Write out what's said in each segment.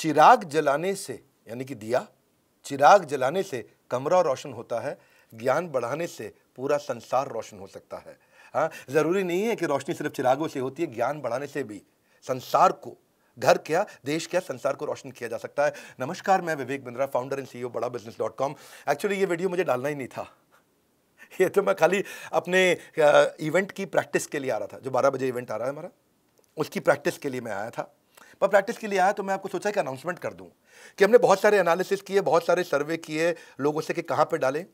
चिराग जलाने से यानी कि दिया चिराग जलाने से कमरा रोशन होता है ज्ञान बढ़ाने से पूरा संसार रोशन हो सकता है हाँ ज़रूरी नहीं है कि रोशनी सिर्फ चिरागों से होती है ज्ञान बढ़ाने से भी संसार को घर क्या देश क्या संसार को रोशन किया जा सकता है नमस्कार मैं Vivek Bindra founder and CEO Bada business dot com actually ये वीडियो मुझे डालना ही नहीं था ये तो मैं खाली अपने इवेंट की प्रैक्टिस के लिए आ रहा था जो बारह बजे इवेंट आ रहा है हमारा उसकी प्रैक्टिस के लिए मैं आया था पर प्रैक्टिस के लिए आया तो मैं आपको सोचा कि अनाउंसमेंट कर दूँ कि हमने बहुत सारे एनालिसिस किए बहुत सारे सर्वे किए लोगों से कि कहाँ पर डालें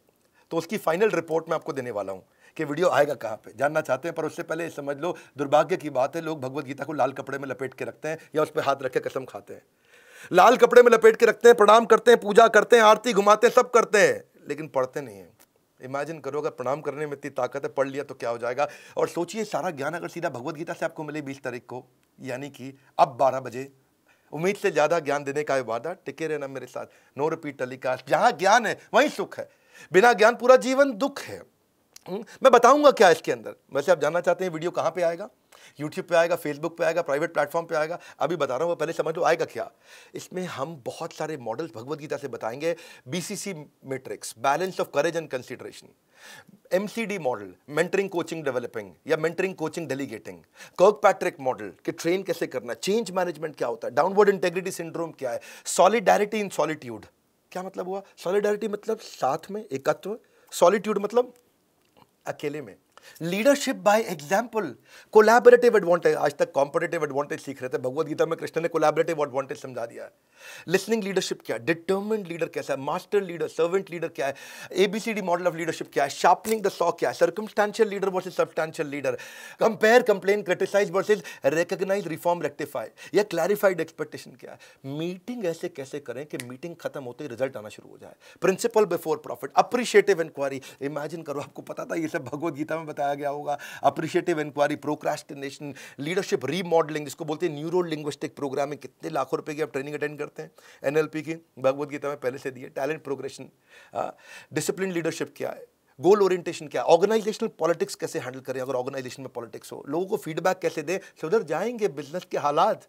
तो उसकी फाइनल रिपोर्ट मैं आपको देने वाला हूँ कि वीडियो आएगा कहाँ पे जानना चाहते हैं पर उससे पहले समझ लो दुर्भाग्य की बात है लोग भगवत गीता को लाल कपड़े में लपेट के रखते हैं या उस पर हाथ रख के कसम खाते हैं लाल कपड़े में लपेट के रखते हैं प्रणाम करते हैं पूजा करते हैं आरती घुमाते हैं सब करते हैं लेकिन पढ़ते नहीं हैं इमेजिन करो अगर प्रणाम करने में इतनी ताकत है पढ़ लिया तो क्या हो जाएगा और सोचिए सारा ज्ञान अगर सीधा भगवदगीता से आपको मिले बीस तारीख को यानी कि अब बारह बजे उम्मीद से ज़्यादा ज्ञान देने का वादा टिके रहना मेरे साथ नो रिपीट टेलीकास्ट जहां ज्ञान है वहीं सुख है बिना ज्ञान पूरा जीवन दुख है हम्म, मैं बताऊंगा क्या इसके अंदर वैसे आप जानना चाहते हैं वीडियो कहां पे आएगा यूट्यूब पे आएगा फेसबुक पे आएगा प्राइवेट प्लेटफॉर्म पे आएगा अभी बता रहा हूँ पहले समझ लो आएगा क्या इसमें हम बहुत सारे मॉडल्स भगवदगीता से बताएंगे BCC matrix balance of courage and consideration MCD model mentoring coaching developing या mentoring coaching delegating Kirkpatrick model कि ट्रेन कैसे करना चेंज मैनेजमेंट क्या होता है डाउनवर्ड इंटेग्रिटी सिंड्रोम क्या है सॉलिडारिटी इन सॉलिट्यूड क्या मतलब हुआ सॉलिडारिटी मतलब साथ में एकत्व सॉलिट्यूड मतलब अकेले में leadership by example collaborative advantage आज तक कॉम्पिटेटिव एडवांटेज सीख रहे थे भगवत गीता में कृष्ण ने कोलैबोरेटिव एडवांटेज समझा दिया है लिसनिंग लीडरशिप क्या है डिटर्मेंट लीडर कैसा है मास्टर लीडर सर्वेंट लीडर क्या है एबीसीडी मॉडल ऑफ लीडरशिप क्या है शार्पनिंग द सॉ क्या है circumstantial leader versus substantial leader compare complain criticise versus recognise reform rectify या क्लैरिफाइड एक्सपेक्टेशन क्या है मीटिंग ऐसे कैसे करें कि मीटिंग खत्म होते ही रिजल्ट आना शुरू हो जाए principle before profit appreciative inquiry imagine करो आपको पता था ये सब भगवदगीता में बताया गया होगा appreciative inquiry procrastination leadership remodelling जिसको बोलते हैं न्यूरो लिंग्विस्टिक प्रोग्रामिंग कितने लाखों रुपए की आप ट्रेनिंग अटेंड करते हैं एनएलपी की भगवत गीता में पहले से दिए टैलेंट प्रोग्रेशन डिसिप्लिन लीडरशिप क्या है गोल ओरिएंटेशन क्या ऑर्गेनाइजेशनल पॉलिटिक्स कैसे हैंडल करें अगर ऑर्गेनाइजेशन में पॉलिटिक्स हो लोगों को फीडबैक कैसे दें सुधर जाएंगे बिजनेस के हालात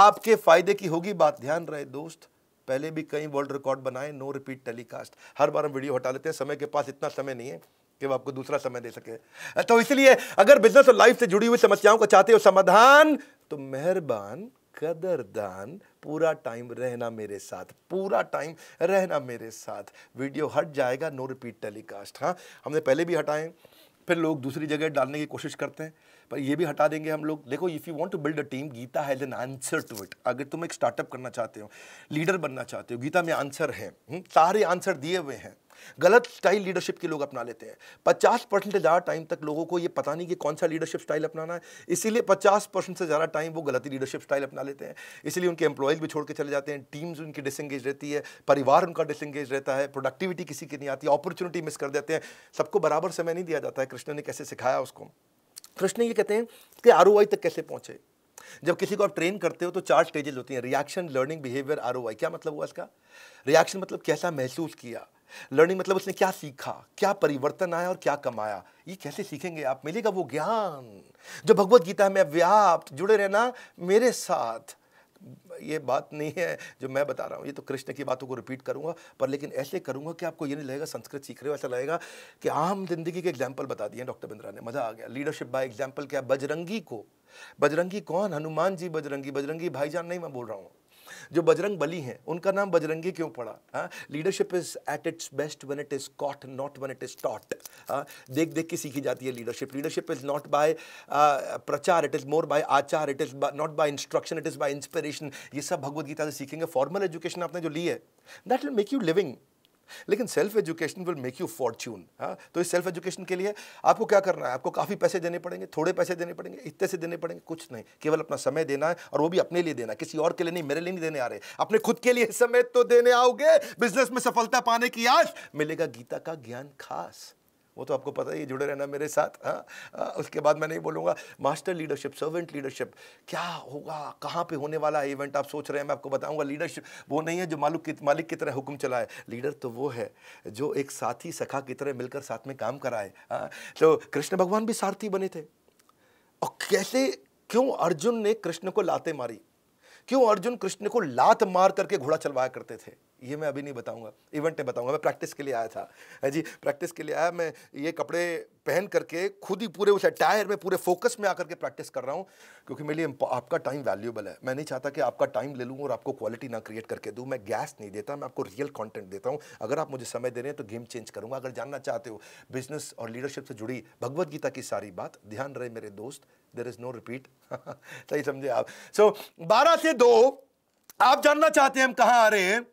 आपके फायदे की होगी बात ध्यान रहे दोस्त पहले भी कई वर्ल्ड रिकॉर्ड बनाए नो रिपीट टेलीकास्ट हर बार हम वीडियो हटा लेते हैं समय के पास इतना समय नहीं है कि वो आपको दूसरा समय दे सके तो इसलिए अगर बिजनेस और लाइफ से जुड़ी हुई समस्याओं को चाहते हो समाधान तो मेहरबान कदरदान पूरा टाइम रहना मेरे साथ पूरा टाइम रहना मेरे साथ वीडियो हट जाएगा नो रिपीट टेलीकास्ट हाँ हमने पहले भी हटाएं फिर लोग दूसरी जगह डालने की कोशिश करते हैं पर ये भी हटा देंगे हम लोग देखो if you want to build a team Gita has an answer to it अगर तुम एक स्टार्टअप करना चाहते हो लीडर बनना चाहते हो गीता में आंसर है हम्म, सारे आंसर दिए हुए हैं गलत स्टाइल लीडरशिप के लोग अपना लेते हैं पचास परसेंट से ज़्यादा टाइम तक लोगों को ये पता नहीं कि कौन सा लीडरशिप स्टाइल अपनाना है इसीलिए पचास परसेंट से ज़्यादा टाइम वो गलती लीडरशिप स्टाइल अपना लेते हैं इसीलिए उनके एम्प्लॉयज़ भी छोड़ के चले जाते हैं टीम्स उनकी डिसंगेज रहती है परिवार उनका डिसंगेज रहता है प्रोडक्टिविटी किसी की नहीं आती अपॉर्चुनिटी मिस कर देते हैं सबको बराबर समय नहीं दिया जाता है कृष्ण ने कैसे सिखाया उसको प्रश्न ये कहते हैं कि आर तक कैसे पहुंचे जब किसी को आप ट्रेन करते हो तो चार स्टेजेज होती हैं रिएक्शन लर्निंग बिहेवियर आर क्या मतलब हुआ इसका रिएक्शन मतलब कैसा महसूस किया लर्निंग मतलब उसने क्या सीखा क्या परिवर्तन आया और क्या कमाया ये कैसे सीखेंगे आप मिलेगा वो ज्ञान जो भगवत गीता में व्याप्त जुड़े रहना मेरे साथ ये बात नहीं है जो मैं बता रहा हूँ ये तो कृष्ण की बातों को रिपीट करूँगा पर लेकिन ऐसे करूँगा कि आपको ये नहीं लगेगा संस्कृत सीख रहे हो ऐसा लगेगा कि आम जिंदगी के एग्जाम्पल बता दिए डॉक्टर बिंद्रा ने मज़ा आ गया लीडरशिप बाय एग्जाम्पल क्या बजरंगी को बजरंगी कौन हनुमान जी बजरंगी बजरंगी भाईजान नहीं मैं बोल रहा हूँ जो बजरंग बली हैं उनका नाम बजरंगी क्यों पड़ा leadership is at its best when it is caught not when it is taught देख देख के सीखी जाती है leadership leadership is not by प्रचार इट इज मोर बाय आचार it is not by instruction it is by inspiration ये सब भगवदगीता से सीखेंगे फॉर्मल एजुकेशन आपने जो ली है that will make you living लेकिन self education will make you fortune हाँ तो इस सेल्फ एजुकेशन के लिए आपको क्या करना है आपको काफ़ी पैसे देने पड़ेंगे थोड़े पैसे देने पड़ेंगे इतने से देने पड़ेंगे कुछ नहीं केवल अपना समय देना है और वो भी अपने लिए देना किसी और के लिए नहीं मेरे लिए नहीं देने आ रहे अपने खुद के लिए समय तो देने आओगे बिजनेस में सफलता पाने की आश मिलेगा गीता का ज्ञान खास वो तो आपको पता ही जुड़े रहना मेरे साथ हाँ उसके बाद मैं नहीं बोलूँगा मास्टर लीडरशिप सर्वेंट लीडरशिप क्या होगा कहाँ पे होने वाला है इवेंट आप सोच रहे हैं मैं आपको बताऊँगा लीडरशिप वो नहीं है जो मालिक की मालिक की तरह हुक्म चलाए लीडर तो वो है जो एक साथी सखा की तरह मिलकर साथ में काम कराए हाँ तो कृष्ण भगवान भी सारथी बने थे और कैसे क्यों अर्जुन ने कृष्ण को लाते मारी क्यों अर्जुन कृष्ण को लात मार करके घोड़ा चलवाया करते थे ये मैं अभी नहीं बताऊंगा इवेंट में बताऊंगा मैं प्रैक्टिस के लिए आया था है जी प्रैक्टिस के लिए आया मैं ये कपड़े पहन करके खुद ही पूरे उस अटायर में पूरे फोकस में आकर के प्रैक्टिस कर रहा हूँ क्योंकि मेरे लिए आपका टाइम वैल्यूबल है मैं नहीं चाहता कि आपका टाइम ले लूँ और आपको क्वालिटी ना क्रिएट करके दूँ मैं गैस नहीं देता मैं आपको रियल कॉन्टेंट देता हूँ अगर आप मुझे समय दे रहे हैं तो गेम चेंज करूँगा अगर जानना चाहते हो बिजनेस और लीडरशिप से जुड़ी भगवदगीता की सारी बात ध्यान रहे मेरे दोस्त देर इज़ नो रिपीट सही समझे आप सो बारह से दो आप जानना चाहते हैं हम कहाँ आ रहे हैं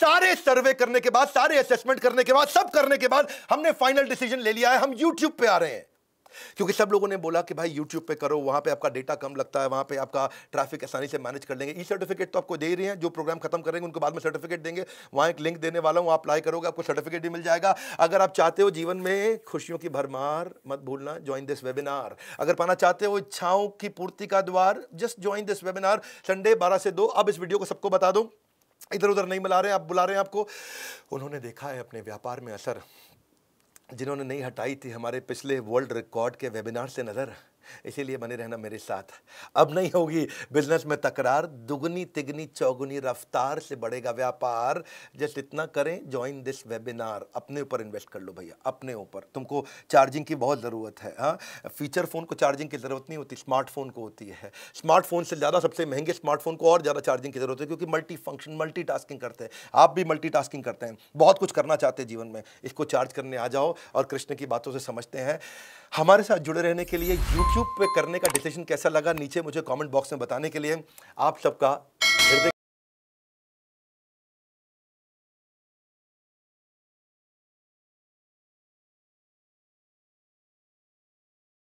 सारे सर्वे करने के बाद सारे असेसमेंट करने के बाद सब करने के बाद हमने फाइनल डिसीजन ले लिया है हम यूट्यूब पे आ रहे हैं क्योंकि सब लोगों ने बोला कि भाई यूट्यूब पे करो वहां पे आपका डेटा कम लगता है वहां पे आपका ट्रैफिक आसानी से मैनेज कर लेंगे ई सर्टिफिकेट तो आपको दे रहे हैं जो प्रोग्राम खत्म करेंगे उनको बाद में सर्टिफिकेट देंगे वहां एक लिंक देने वाला हूं आप अप्लाई करोगे आपको सर्टिफिकेट भी मिल जाएगा अगर आप चाहते हो जीवन में खुशियों की भरमार मत भूलना ज्वाइन दिस वेबिनार अगर पाना चाहते हो इच्छाओं की पूर्ति का द्वार just join this webinar Sunday बारह से दो अब इस वीडियो को सबको बता दो इधर उधर नहीं मिला रहे आप बुला रहे हैं आपको उन्होंने देखा है अपने व्यापार में असर जिन्होंने नहीं हटाई थी हमारे पिछले वर्ल्ड रिकॉर्ड के वेबिनार से नज़र इसीलिए बने रहना मेरे साथ अब नहीं होगी बिजनेस में तकरार दुगनी तिगनी चौगुनी रफ्तार से बढ़ेगा व्यापार जस्ट इतना करें ज्वाइन दिस वेबिनार अपने ऊपर इन्वेस्ट कर लो भैया अपने ऊपर तुमको चार्जिंग की बहुत ज़रूरत है हाँ फीचर फ़ोन को चार्जिंग की ज़रूरत नहीं होती स्मार्टफोन को होती है स्मार्टफोन से ज़्यादा सबसे महंगे स्मार्टफोन को और ज़्यादा चार्जिंग की ज़रूरत है क्योंकि मल्टी फंक्शन मल्टी करते हैं आप भी मल्टी करते हैं बहुत कुछ करना चाहते हैं जीवन में इसको चार्ज करने आ जाओ और कृष्ण की बातों से समझते हैं हमारे साथ जुड़े रहने के लिए यूट्यूब यूट्यूब पे करने का डिसीजन कैसा लगा नीचे मुझे कमेंट बॉक्स में बताने के लिए आप सबका